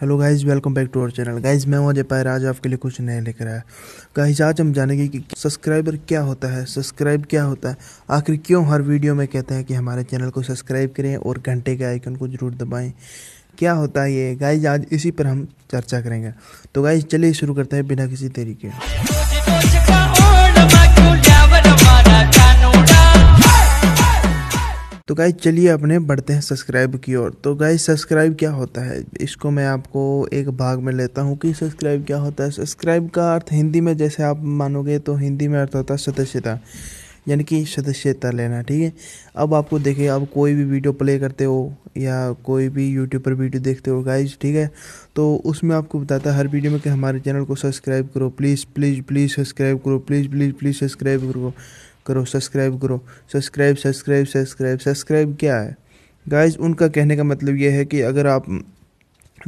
Hello guys welcome back to our channel guys मैं हूं Ajay pier आज आपके लिए कुछ नया लेकर आया गाइज आज हम जानेंगे कि सब्सक्राइबर क्या होता है सब्सक्राइब क्या होता है आखिर क्यों हर वीडियो में कहते हैं कि हमारे चैनल को सब्सक्राइब करें और घंटे के आइकन को जरूर दबाएं क्या होता है ये गाइज आज इसी पर हम चर्चा करेंगे तो गाइज चलिए शुरू करते हैं बिना किसी तरीके गाय चलिए अपने बढ़ते हैं सब्सक्राइब की ओर तो गाइज सब्सक्राइब क्या होता है इसको मैं आपको एक भाग में लेता हूँ कि सब्सक्राइब क्या होता है सब्सक्राइब का अर्थ हिंदी में जैसे आप मानोगे तो हिंदी में अर्थ होता है सदस्यता यानी कि सदस्यता लेना ठीक है अब आपको देखिए आप कोई भी वीडियो प्ले करते हो या कोई भी यूट्यूब पर वीडियो देखते हो गाइज ठीक है तो उसमें आपको बताता है हर वीडियो में कि हमारे चैनल को सब्सक्राइब करो प्लीज़ प्लीज़ प्लीज़ सब्सक्राइब करो प्लीज़ प्लीज़ प्लीज़ सब्सक्राइब करो करो सब्सक्राइब करो सब्सक्राइब सब्सक्राइब सब्सक्राइब सब्सक्राइब क्या है गाइज उनका कहने का मतलब ये है कि अगर आप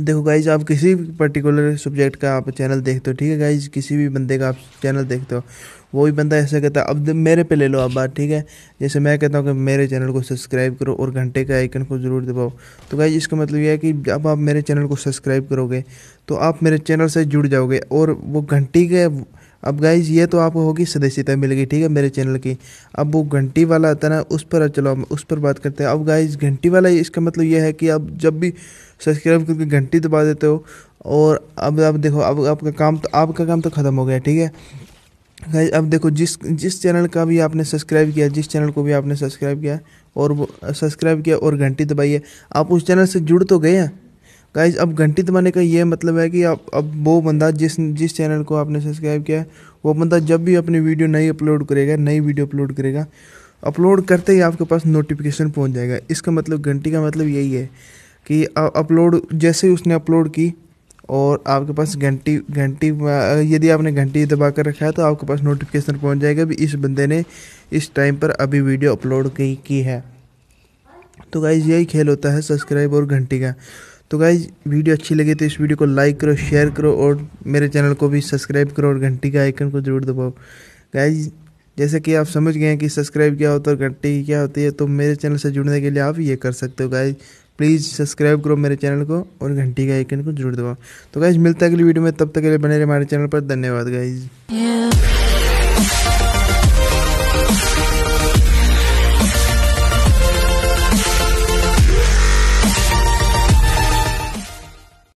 देखो गाइज आप किसी भी पर्टिकुलर सब्जेक्ट का आप चैनल देखते हो ठीक है गाइज किसी भी बंदे का आप चैनल देखते हो वो भी बंदा ऐसा कहता है अब मेरे पे ले लो आप बात ठीक है जैसे मैं कहता हूँ कि मेरे चैनल को सब्सक्राइब करो और घंटे के आइकन को ज़रूर दबाओ तो गाइज इसका मतलब यह है कि जब आप मेरे चैनल को सब्सक्राइब करोगे तो आप मेरे चैनल से जुड़ जाओगे और वो घंटी के अब गाइज ये तो आपको होगी सदस्यता मिल गई ठीक है मेरे चैनल की अब वो घंटी वाला आता है ना उस पर चलो उस पर बात करते हैं अब गाइज घंटी वाला इसका मतलब ये है कि आप जब भी सब्सक्राइब करके घंटी दबा देते हो और अब आप देखो अब आपका काम तो आपका काम तो ख़त्म हो गया ठीक है गाइज अब देखो जिस जिस चैनल का भी आपने सब्सक्राइब किया जिस चैनल को भी आपने सब्सक्राइब किया और वो सब्सक्राइब किया और घंटी दबाई है आप उस चैनल से जुड़ तो गए हैं गाइज अब घंटी दबाने का ये मतलब है कि आप अब वो बंदा जिस जिस चैनल को आपने सब्सक्राइब किया है वो बंदा जब भी अपनी वीडियो नई अपलोड करेगा नई वीडियो अपलोड करेगा अपलोड करते ही आपके पास नोटिफिकेशन पहुंच जाएगा इसका मतलब घंटी का मतलब यही है कि अपलोड जैसे ही उसने अपलोड की और आपके पास घंटी घंटी यदि आपने घंटी दबा कर रखा है तो आपके पास नोटिफिकेशन पहुंच जाएगा भी इस बंदे ने इस टाइम पर अभी वीडियो अपलोड की, की है तो गाइज यही खेल होता है सब्सक्राइब और घंटी का तो गाइज वीडियो अच्छी लगी तो इस वीडियो को लाइक करो शेयर करो और मेरे चैनल को भी सब्सक्राइब करो और घंटी का आइकन को ज़रूर दबाओ गाइज जैसे कि आप समझ गए हैं कि सब्सक्राइब क्या होता है और घंटी क्या होती है तो मेरे चैनल से जुड़ने के लिए आप ये कर सकते हो गाइज प्लीज़ सब्सक्राइब करो मेरे चैनल को और घंटी का आइकन को जरूर दबाओ तो गाइज मिलता है अगली वीडियो में तब तक के लिए बने रहे हमारे चैनल पर धन्यवाद गाइज yeah.